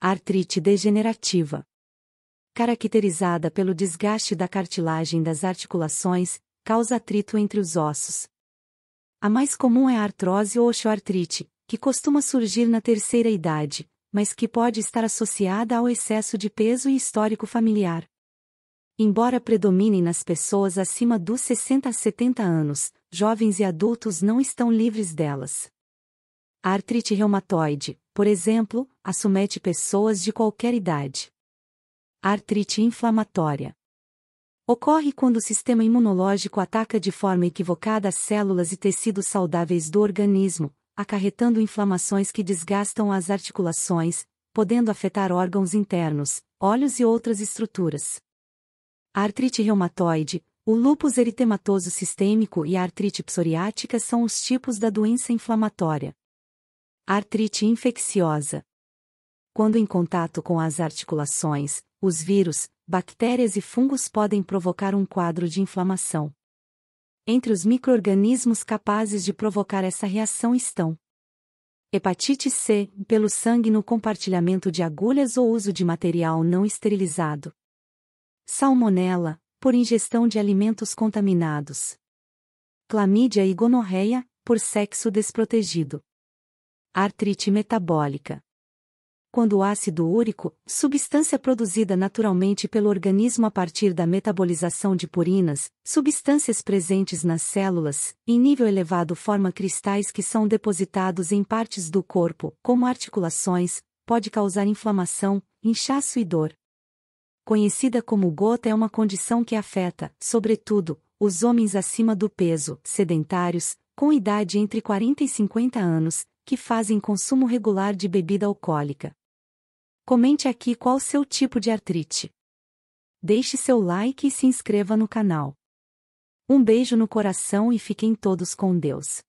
Artrite degenerativa. Caracterizada pelo desgaste da cartilagem das articulações, causa atrito entre os ossos. A mais comum é a artrose ou osteoartrite, que costuma surgir na terceira idade, mas que pode estar associada ao excesso de peso e histórico familiar. Embora predominem nas pessoas acima dos 60 a 70 anos, jovens e adultos não estão livres delas. A artrite reumatoide, por exemplo, acomete pessoas de qualquer idade. artrite inflamatória ocorre quando o sistema imunológico ataca de forma equivocada as células e tecidos saudáveis do organismo, acarretando inflamações que desgastam as articulações, podendo afetar órgãos internos, olhos e outras estruturas. artrite reumatoide, o lúpus eritematoso sistêmico e a artrite psoriática são os tipos da doença inflamatória. Artrite infecciosa. Quando em contato com as articulações, os vírus, bactérias e fungos podem provocar um quadro de inflamação. Entre os microorganismos capazes de provocar essa reação estão hepatite C, pelo sangue no compartilhamento de agulhas ou uso de material não esterilizado. Salmonela, por ingestão de alimentos contaminados. Clamídia e gonorreia, por sexo desprotegido. Artrite metabólica. Quando o ácido úrico, substância produzida naturalmente pelo organismo a partir da metabolização de purinas, substâncias presentes nas células, em nível elevado forma cristais que são depositados em partes do corpo, como articulações, pode causar inflamação, inchaço e dor. Conhecida como gota é uma condição que afeta, sobretudo, os homens acima do peso, sedentários, com idade entre 40 e 50 anos, que fazem consumo regular de bebida alcoólica. Comente aqui qual seu tipo de artrite. Deixe seu like e se inscreva no canal. Um beijo no coração e fiquem todos com Deus.